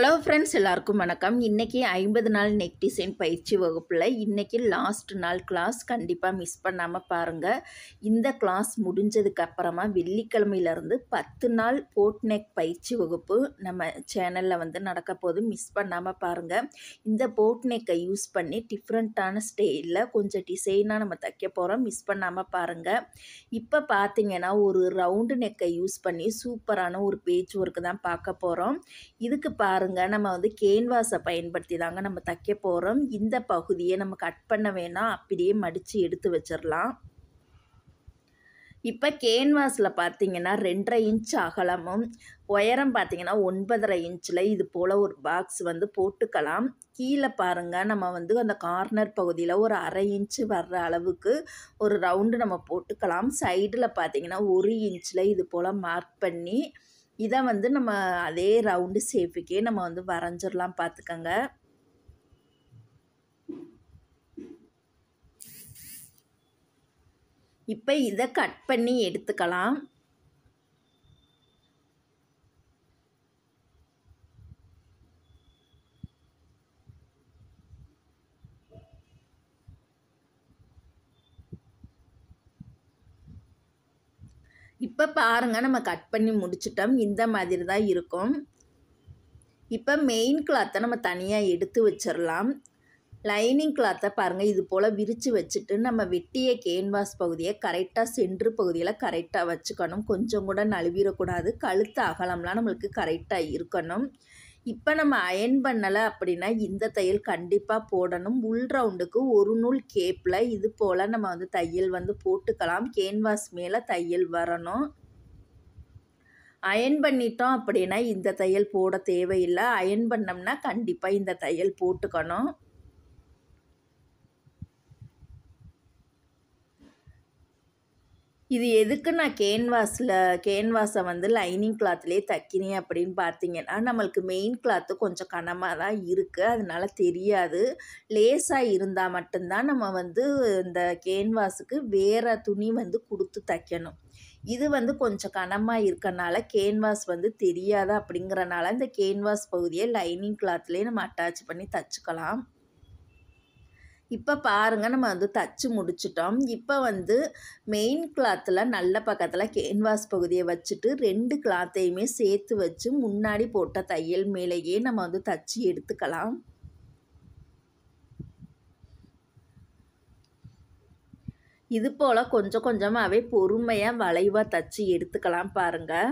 hello friends எல்லாருக்கும் வணக்கம் இன்றைக்கி ஐம்பது நாள் நெக் டிசைன் பயிற்சி வகுப்பில் இன்றைக்கி லாஸ்ட் நாள் கிளாஸ் கண்டிப்பாக மிஸ் பண்ணாமல் பாருங்கள் இந்த கிளாஸ் முடிஞ்சதுக்கு அப்புறமா வெள்ளிக்கிழமையிலேருந்து பத்து நாள் போட் நெக் பயிற்சி வகுப்பு நம்ம சேனலில் வந்து நடக்க போது மிஸ் பண்ணாமல் பாருங்கள் இந்த போட் நெக்கை யூஸ் பண்ணி டிஃப்ரெண்ட்டான ஸ்டைலில் கொஞ்சம் டிசைனாக நம்ம தைக்க போகிறோம் மிஸ் பண்ணாமல் பாருங்கள் இப்போ பார்த்தீங்கன்னா ஒரு ரவுண்டு நெக்கை யூஸ் பண்ணி சூப்பரான ஒரு பேஜ் ஒர்க்கு தான் பார்க்க போகிறோம் இதுக்கு பாரு பாருங்க நம்ம வந்து கேன்வாஸை பயன்படுத்தி தாங்க நம்ம தைக்க போகிறோம் இந்த பகுதியை நம்ம கட் பண்ண வேணாம் அப்படியே மடித்து எடுத்து வச்சிடலாம் இப்போ கேன்வாஸில் பார்த்தீங்கன்னா ரெண்டரை இன்ச் அகலமும் உயரம் பார்த்தீங்கன்னா ஒன்பதரை இன்ச்சில் இது போல் ஒரு பாக்ஸ் வந்து போட்டுக்கலாம் கீழே பாருங்கள் நம்ம வந்து அந்த கார்னர் பகுதியில் ஒரு அரை இன்ச்சு வர்ற அளவுக்கு ஒரு ரவுண்டு நம்ம போட்டுக்கலாம் சைடில் பார்த்தீங்கன்னா ஒரு இன்ச்சில் இது போல் மார்க் பண்ணி இதை வந்து நம்ம அதே ரவுண்டு ஷேப்புக்கே நம்ம வந்து வரைஞ்சிடலாம் பார்த்துக்கோங்க இப்போ இதை கட் பண்ணி எடுத்துக்கலாம் இப்போ பாருங்கள் நம்ம கட் பண்ணி முடிச்சிட்டோம் இந்த மாதிரி தான் இருக்கும் இப்போ மெயின் கிளாத்தை நம்ம தனியாக எடுத்து வச்சிடலாம் லைனிங் கிளாத்தை பாருங்கள் இது போல் விரித்து வச்சுட்டு நம்ம வெட்டிய கேன்வாஸ் பகுதியை கரெக்டாக சென்று பகுதியில் கரெக்டாக வச்சுக்கணும் கொஞ்சம் கூட நழுவிடக்கூடாது கழுத்து அகலம்லாம் நம்மளுக்கு கரெக்டாக இருக்கணும் இப்போ நம்ம அயன் பண்ணலை அப்படின்னா இந்த தையல் கண்டிப்பாக போடணும் உள் ரவுண்டுக்கு ஒரு நூல் கேப்பில் இது போல் நம்ம வந்து தையல் வந்து போட்டுக்கலாம் கேன்வாஸ் மேலே தையல் வரணும் அயன் பண்ணிட்டோம் அப்படின்னா இந்த தையல் போட தேவையில்லை அயன் பண்ணோம்னா கண்டிப்பாக இந்த தையல் போட்டுக்கணும் இது எதுக்கு நான் கேன்வாஸில் கேன்வாஸை வந்து லைனிங் கிளாத்லேயே தைக்கினேன் அப்படின்னு பார்த்தீங்கன்னா நம்மளுக்கு மெயின் கிளாத்து கொஞ்சம் கனமாக தான் இருக்குது அதனால் தெரியாது லேஸாக இருந்தால் மட்டும்தான் நம்ம வந்து இந்த கேன்வாஸுக்கு வேறு துணி வந்து கொடுத்து தைக்கணும் இது வந்து கொஞ்சம் கனமாக இருக்கனால கேன்வாஸ் வந்து தெரியாது அப்படிங்கிறனால இந்த கேன்வாஸ் பகுதியை லைனிங் கிளாத்லேயே நம்ம அட்டாச் பண்ணி தச்சுக்கலாம் இப்போ பாருங்கள் நம்ம வந்து தச்சு முடிச்சிட்டோம் இப்போ வந்து மெயின் கிளாத்தில் நல்ல பக்கத்தில் கேன்வாஸ் பகுதியை வச்சுட்டு ரெண்டு கிளாத்தையுமே சேர்த்து வச்சு முன்னாடி போட்ட தையல் மேலேயே நம்ம வந்து தச்சு எடுத்துக்கலாம் இது போல் கொஞ்சம் கொஞ்சமாகவே பொறுமையாக வளைவாக தச்சு எடுத்துக்கலாம் பாருங்கள்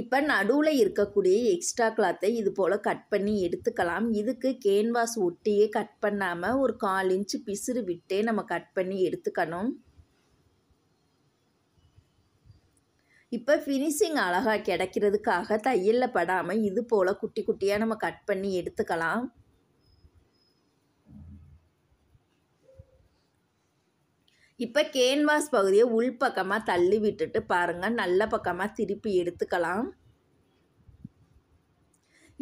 இப்போ நடுவில் இருக்கக்கூடிய எக்ஸ்ட்ரா கிளாத்தை இது போல் கட் பண்ணி எடுத்துக்கலாம் இதுக்கு கேன்வாஸ் ஒட்டியே கட் பண்ணாமல் ஒரு கால் இன்ச்சு பிசுறு விட்டே நம்ம கட் பண்ணி எடுத்துக்கணும் இப்போ ஃபினிஷிங் அழகாக கிடைக்கிறதுக்காக தையலில் படாமல் இது போல் குட்டி குட்டியாக நம்ம கட் பண்ணி எடுத்துக்கலாம் இப்போ கேன்வாஸ் பகுதியை உள்பக்கமாக தள்ளி விட்டுட்டு பாருங்கள் நல்ல பக்கமாக திருப்பி எடுத்துக்கலாம்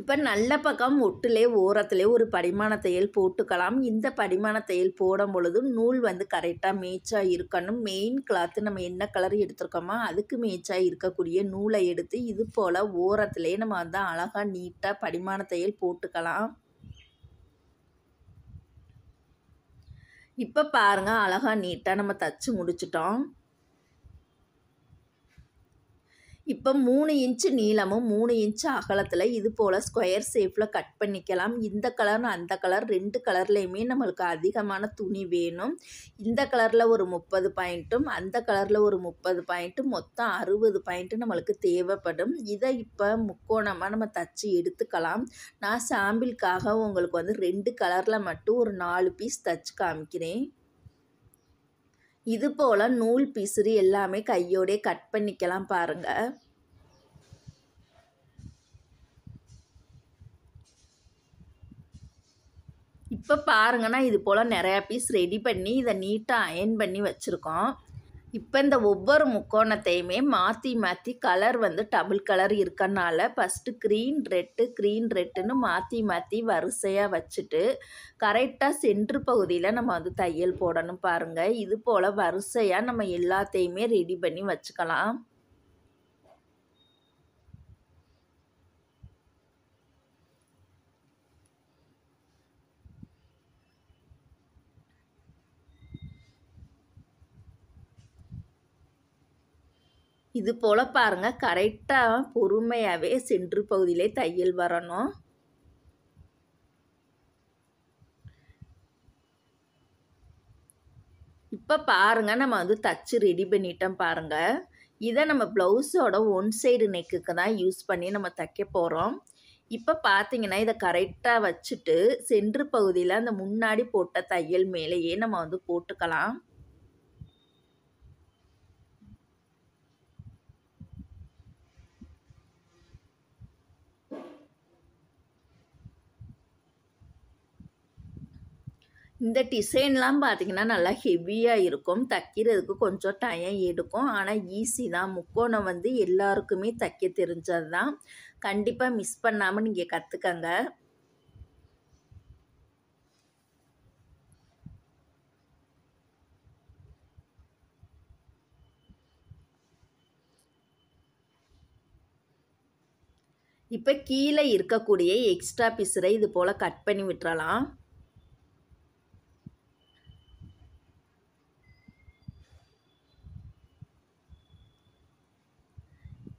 இப்போ நல்ல பக்கம் ஒட்டுலே ஓரத்திலே ஒரு பரிமாண தையல் போட்டுக்கலாம் இந்த பரிமாண தையல் போடும் பொழுது நூல் வந்து கரெக்டாக மேய்ச்சாக இருக்கணும் மெயின் கிளாத்து நம்ம என்ன கலர் எடுத்திருக்கோமோ அதுக்கு மேய்ச்சாக இருக்கக்கூடிய நூலை எடுத்து இது போல் ஓரத்துலேயே நம்ம வந்து அழகாக நீட்டாக பரிமாண தையல் போட்டுக்கலாம் இப்போ பாருங்கள் அழகாக நீட்டாக நம்ம தச்சு முடிச்சிட்டோம் இப்போ மூணு இன்ச்சு நீளமும் மூணு இன்ச்சு அகலத்தில் இது போல் ஸ்கொயர் ஷேப்பில் கட் பண்ணிக்கலாம் இந்த கலர் அந்த கலர் ரெண்டு கலர்லேயுமே நம்மளுக்கு அதிகமான துணி வேணும் இந்த கலரில் ஒரு முப்பது பாயிண்ட்டும் அந்த கலரில் ஒரு முப்பது பாயிண்ட்டும் மொத்தம் அறுபது பாயிண்ட்டு நம்மளுக்கு தேவைப்படும் இதை இப்போ முக்கோணமாக நம்ம தச்சு எடுத்துக்கலாம் நான் சாம்பிளுக்காக உங்களுக்கு வந்து ரெண்டு கலரில் மட்டும் ஒரு நாலு பீஸ் தச்சு காமிக்கிறேன் இது போல் நூல் பிசிறி எல்லாமே கையோடே கட் பண்ணிக்கலாம் பாருங்கள் இப்போ பாருங்கன்னா இது போல் நிறையா பீஸ் ரெடி பண்ணி இதை நீட்டாக அயன் பண்ணி வச்சுருக்கோம் இப்போ இந்த ஒவ்வொரு முக்கோணத்தையுமே மாற்றி மாற்றி கலர் வந்து டபுள் கலர் இருக்கனால ஃபஸ்ட்டு க்ரீன் ரெட்டு க்ரீன் ரெட்டுன்னு மாற்றி மாற்றி வரிசையாக வச்சுட்டு கரெக்டாக சென்ட்ரு பகுதியில் நம்ம வந்து தையல் போடணும் பாருங்கள் இது போல் வரிசையாக நம்ம எல்லாத்தையுமே ரெடி பண்ணி வச்சுக்கலாம் இது போல் பாருங்கள் கரெக்டாக பொறுமையாகவே சென்று பகுதியிலே தையல் வரணும் இப்போ பாருங்கள் நம்ம வந்து தச்சு ரெடி பண்ணிட்டோம் பாருங்கள் இதை நம்ம ப்ளவுஸோட ஒன் சைடு நெக்குக்கு தான் யூஸ் பண்ணி நம்ம தைக்க போகிறோம் இப்போ பார்த்தீங்கன்னா இதை கரெக்டாக வச்சுட்டு சென்று பகுதியில் அந்த முன்னாடி போட்ட தையல் மேலேயே நம்ம வந்து போட்டுக்கலாம் இந்த டிசைன்லாம் பார்த்திங்கன்னா நல்லா ஹெவியாக இருக்கும் தைக்கிறதுக்கு கொஞ்சம் டைம் எடுக்கும் ஆனால் ஈஸி தான் முக்கோணம் வந்து எல்லாருக்குமே தைக்க தெரிஞ்சது தான் கண்டிப்பாக மிஸ் பண்ணாமல் நீங்கள் கற்றுக்கங்க இப்போ கீழே இருக்கக்கூடிய எக்ஸ்ட்ரா பிசரை இது போல் கட் பண்ணி விட்டுறலாம்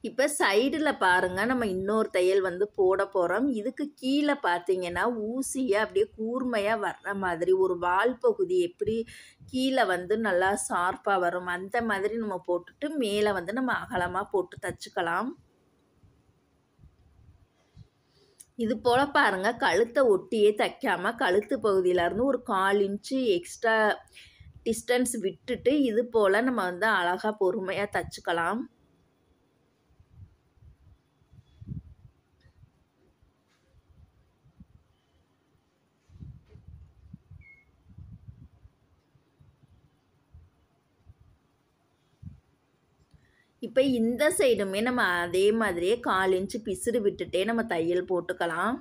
இப்போ சைடில் பாருங்கள் நம்ம இன்னொரு தையல் வந்து போட போகிறோம் இதுக்கு கீழே பார்த்தீங்கன்னா ஊசியாக அப்படியே கூர்மையாக வர்ற மாதிரி ஒரு வால் பகுதி எப்படி கீழே வந்து நல்லா ஷார்ப்பாக வரும் அந்த மாதிரி நம்ம போட்டுட்டு மேலே வந்து நம்ம அகலமாக போட்டு தச்சுக்கலாம் இது போல் பாருங்கள் கழுத்தை ஒட்டியே தைக்காமல் கழுத்து பகுதியிலேருந்து ஒரு கால் இன்ச்சு எக்ஸ்ட்ரா டிஸ்டன்ஸ் விட்டுட்டு இது போல் நம்ம வந்து அழகாக பொறுமையாக தச்சுக்கலாம் இப்போ இந்த சைடுமே நம்ம அதே மாதிரியே கால் இன்ச்சு பிசிறு விட்டுட்டே நம்ம தையல் போட்டுக்கலாம்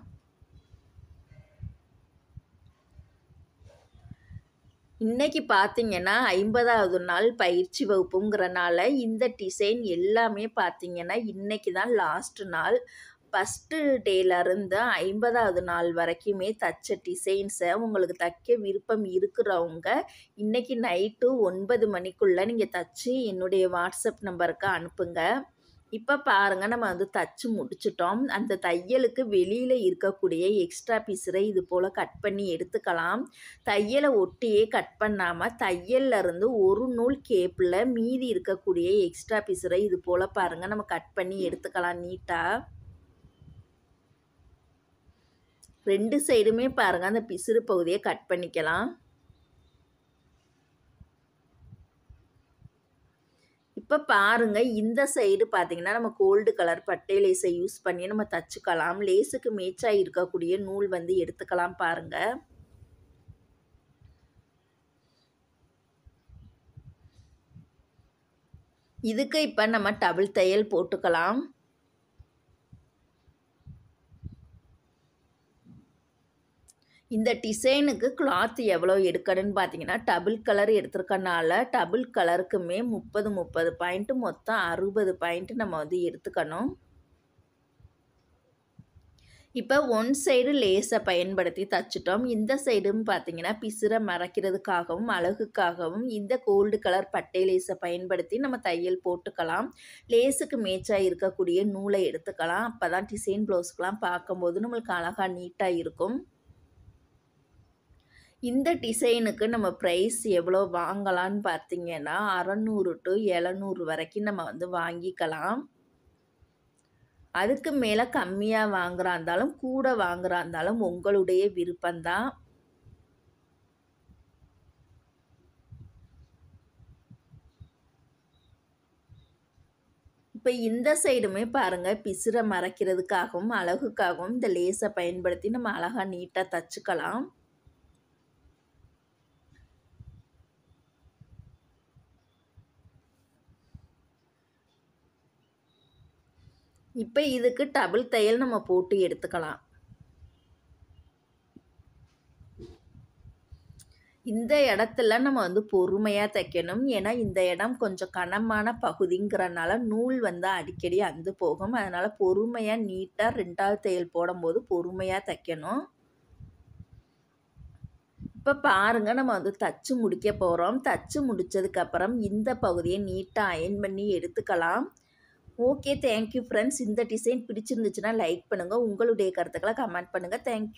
இன்றைக்கி பார்த்திங்கன்னா ஐம்பதாவது நாள் பயிற்சி வகுப்புங்கிறனால இந்த டிசைன் எல்லாமே பார்த்திங்கன்னா இன்றைக்கி தான் லாஸ்ட் நாள் ஃபஸ்ட்டு டேலருந்து ஐம்பதாவது நாள் வரைக்குமே தச்ச டிசைன்ஸை உங்களுக்கு தைக்க விருப்பம் இருக்கிறவங்க இன்றைக்கி நைட்டு ஒன்பது மணிக்குள்ளே நீங்கள் தச்சு என்னுடைய வாட்ஸ்அப் நம்பருக்கு அனுப்புங்க இப்போ பாருங்கள் நம்ம வந்து தச்சு முடிச்சிட்டோம் அந்த தையலுக்கு வெளியில் இருக்கக்கூடிய எக்ஸ்ட்ரா பீஸரை இது போல் கட் பண்ணி எடுத்துக்கலாம் தையலை ஒட்டியே கட் பண்ணாமல் இருந்து ஒரு நூல் கேப்பில் மீதி இருக்கக்கூடிய எக்ஸ்ட்ரா பீஸரை இது போல் பாருங்கள் நம்ம கட் பண்ணி எடுத்துக்கலாம் நீட்டாக ரெண்டு சைடுமே பாருங்கள் அந்த பிசுறு பகுதியை கட் பண்ணிக்கலாம் இப்போ பாருங்கள் இந்த சைடு பார்த்திங்கன்னா நம்ம கோல்டு கலர் பட்டை லேஸை யூஸ் பண்ணி நம்ம தச்சுக்கலாம் லேஸுக்கு மேய்ச்சாக இருக்கக்கூடிய நூல் வந்து எடுத்துக்கலாம் பாருங்கள் இதுக்கு இப்போ நம்ம டபுள் தையல் போட்டுக்கலாம் இந்த டிசைனுக்கு கிளாத் எவ்வளோ எடுக்கணும்னு பார்த்தீங்கன்னா டபுள் கலர் எடுத்துருக்கனால டபுள் கலருக்குமே முப்பது முப்பது பாயிண்ட்டு மொத்தம் அறுபது பாயிண்ட்டு நம்ம வந்து எடுத்துக்கணும் இப்போ ஒன் சைடு லேஸை பயன்படுத்தி தச்சிட்டோம் இந்த சைடும் பார்த்தீங்கன்னா பிசுரை மறைக்கிறதுக்காகவும் அழகுக்காகவும் இந்த கோல்டு கலர் பட்டை லேஸை பயன்படுத்தி நம்ம தையல் போட்டுக்கலாம் லேஸுக்கு மேட்சாக இருக்கக்கூடிய நூலை எடுத்துக்கலாம் அப்போ தான் டிசைன் ப்ளவுஸ்க்கெலாம் பார்க்கும்போது நம்மளுக்கு அழகாக நீட்டாக இருக்கும் இந்த டிசைனுக்கு நம்ம ப்ரைஸ் எவ்வளோ வாங்கலான்னு பார்த்தீங்கன்னா அறநூறு டு எழுநூறு வரைக்கும் நம்ம வந்து வாங்கிக்கலாம் அதுக்கு மேலே கம்மியாக வாங்குறா இருந்தாலும் கூட வாங்குறா இருந்தாலும் உங்களுடைய விருப்பம்தான் இப்போ இந்த சைடுமே பாருங்கள் பிசுரை மறைக்கிறதுக்காகவும் அழகுக்காகவும் இந்த லேஸை பயன்படுத்தி நம்ம அழகாக நீட்டாக தச்சுக்கலாம் இப்போ இதுக்கு டபுள் தையல் நம்ம போட்டு எடுத்துக்கலாம் இந்த இடத்துல நம்ம வந்து பொறுமையாக தைக்கணும் ஏன்னா இந்த இடம் கொஞ்சம் கனமான பகுதிங்கிறனால நூல் வந்து அடிக்கடி அந்து போகும் அதனால் பொறுமையாக நீட்டாக ரெண்டாவது தையல் போடும்போது பொறுமையாக தைக்கணும் இப்போ பாருங்கள் நம்ம வந்து தச்சு முடிக்க போகிறோம் தச்சு முடித்ததுக்கப்புறம் இந்த பகுதியை நீட்டாக அயன் பண்ணி எடுத்துக்கலாம் ஓகே தேங்க்யூ ஃப்ரெண்ட்ஸ் இந்த டிசைன் பிடிச்சிருந்துச்சுன்னா லைக் பண்ணுங்கள் உங்களுடைய கருத்துக்களை கமெண்ட் பண்ணுங்கள் தேங்க்யூ